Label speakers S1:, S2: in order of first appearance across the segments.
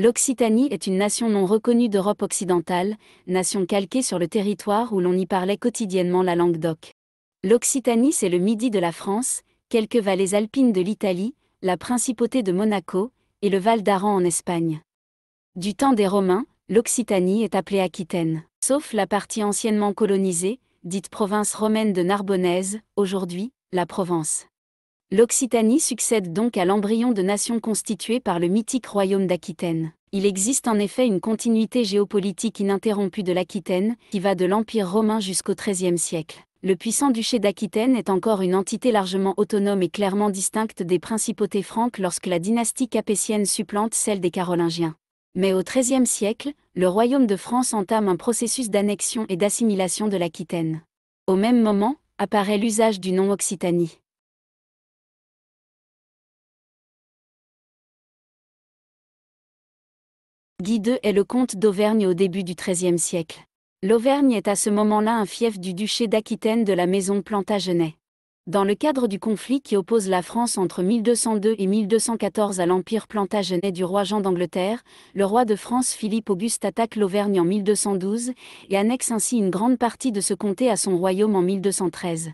S1: L'Occitanie est une nation non reconnue d'Europe occidentale, nation calquée sur le territoire où l'on y parlait quotidiennement la langue d'oc. L'Occitanie c'est le midi de la France, quelques vallées alpines de l'Italie, la principauté de Monaco, et le Val d'Aran en Espagne. Du temps des Romains, l'Occitanie est appelée Aquitaine, sauf la partie anciennement colonisée, dite province romaine de Narbonnaise, aujourd'hui, la Provence. L'Occitanie succède donc à l'embryon de nation constituée par le mythique royaume d'Aquitaine. Il existe en effet une continuité géopolitique ininterrompue de l'Aquitaine, qui va de l'Empire romain jusqu'au XIIIe siècle. Le puissant duché d'Aquitaine est encore une entité largement autonome et clairement distincte des principautés franques lorsque la dynastie capétienne supplante celle des Carolingiens. Mais au XIIIe siècle, le royaume de France entame un processus d'annexion et d'assimilation de l'Aquitaine. Au même moment, apparaît l'usage du nom Occitanie. Guy II est le comte d'Auvergne au début du XIIIe siècle. L'Auvergne est à ce moment-là un fief du duché d'Aquitaine de la maison Plantagenet. Dans le cadre du conflit qui oppose la France entre 1202 et 1214 à l'empire Plantagenet du roi Jean d'Angleterre, le roi de France Philippe Auguste attaque l'Auvergne en 1212 et annexe ainsi une grande partie de ce comté à son royaume en 1213.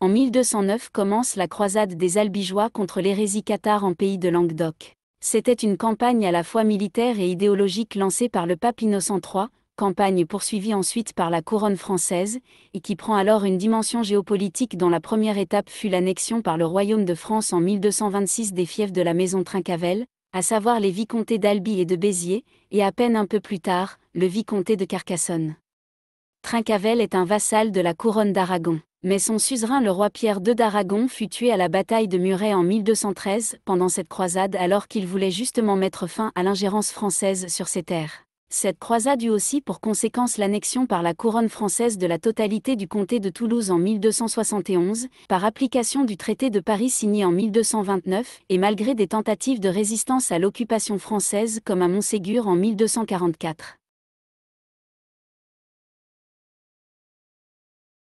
S1: En 1209 commence la croisade des Albigeois contre l'hérésie cathare en pays de Languedoc. C'était une campagne à la fois militaire et idéologique lancée par le pape Innocent III, campagne poursuivie ensuite par la couronne française, et qui prend alors une dimension géopolitique dont la première étape fut l'annexion par le royaume de France en 1226 des fiefs de la maison Trincavel, à savoir les vicomtés d'Albi et de Béziers, et à peine un peu plus tard, le vicomté de Carcassonne. Trincavel est un vassal de la couronne d'Aragon. Mais son suzerain le roi Pierre II d'Aragon fut tué à la bataille de Muret en 1213 pendant cette croisade alors qu'il voulait justement mettre fin à l'ingérence française sur ses terres. Cette croisade eut aussi pour conséquence l'annexion par la couronne française de la totalité du comté de Toulouse en 1271, par application du traité de Paris signé en 1229, et malgré des tentatives de résistance à l'occupation française comme à Montségur en
S2: 1244.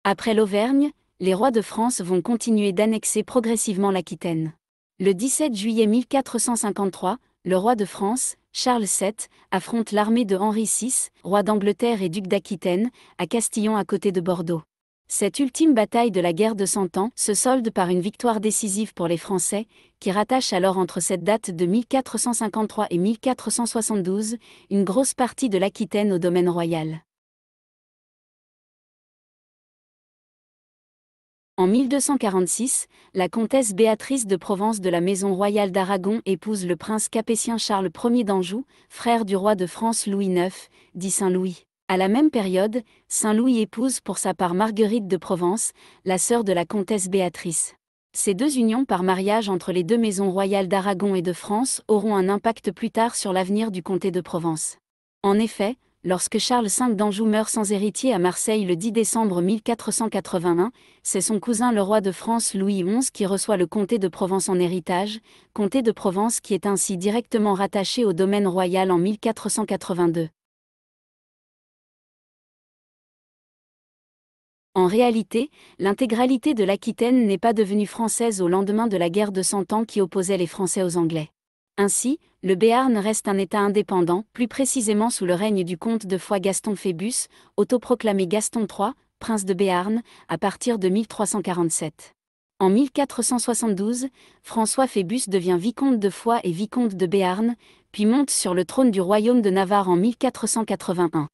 S1: Après l'Auvergne, les rois de France vont continuer d'annexer progressivement l'Aquitaine. Le 17 juillet 1453, le roi de France, Charles VII, affronte l'armée de Henri VI, roi d'Angleterre et duc d'Aquitaine, à Castillon à côté de Bordeaux. Cette ultime bataille de la guerre de Cent Ans se solde par une victoire décisive pour les Français, qui rattachent alors entre cette date de 1453 et 1472 une grosse partie de l'Aquitaine au domaine royal. En 1246, la comtesse Béatrice de Provence de la Maison royale d'Aragon épouse le prince capétien Charles Ier d'Anjou, frère du roi de France Louis IX, dit Saint-Louis. À la même période, Saint-Louis épouse pour sa part Marguerite de Provence, la sœur de la comtesse Béatrice. Ces deux unions par mariage entre les deux maisons royales d'Aragon et de France auront un impact plus tard sur l'avenir du comté de Provence. En effet, lorsque Charles V d'Anjou meurt sans héritier à Marseille le 10 décembre 1481, c'est son cousin le roi de France Louis XI qui reçoit le comté de Provence en héritage, comté de Provence qui est ainsi directement rattaché au domaine royal en
S2: 1482.
S1: En réalité, l'intégralité de l'Aquitaine n'est pas devenue française au lendemain de la guerre de Cent Ans qui opposait les Français aux Anglais. Ainsi, le Béarn reste un État indépendant, plus précisément sous le règne du comte de Foix Gaston Phébus, autoproclamé Gaston III, prince de Béarn, à partir de 1347. En 1472, François Phébus devient vicomte de Foix et vicomte de Béarn, puis monte sur le trône du royaume de Navarre en 1481.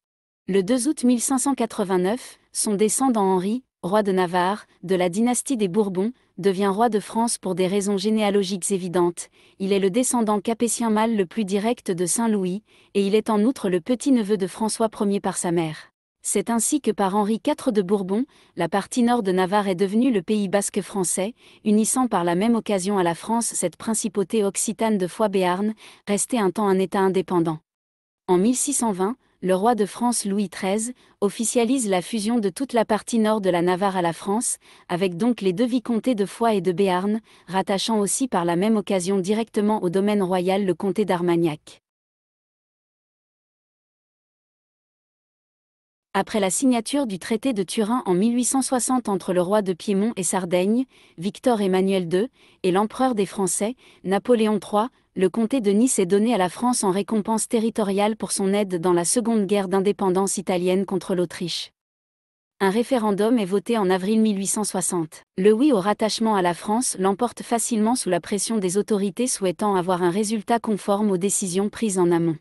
S1: Le 2 août 1589, son descendant Henri, roi de Navarre, de la dynastie des Bourbons, devient roi de France pour des raisons généalogiques évidentes, il est le descendant capétien mâle le plus direct de Saint-Louis, et il est en outre le petit-neveu de François Ier par sa mère. C'est ainsi que par Henri IV de Bourbon, la partie nord de Navarre est devenue le pays basque français, unissant par la même occasion à la France cette principauté occitane de Foix-Béarn, restée un temps un État indépendant. En 1620, le roi de France Louis XIII officialise la fusion de toute la partie nord de la Navarre à la France, avec donc les deux vicomtés de Foix et de Béarn, rattachant aussi par la même occasion directement au domaine royal le comté d'Armagnac. Après la signature du traité de Turin en 1860 entre le roi de Piémont et Sardaigne, Victor Emmanuel II, et l'empereur des Français, Napoléon III, le comté de Nice est donné à la France en récompense territoriale pour son aide dans la Seconde Guerre d'indépendance italienne contre l'Autriche. Un référendum est voté en avril 1860. Le oui au rattachement à la France l'emporte facilement sous la pression des autorités souhaitant avoir un résultat conforme aux décisions prises en amont.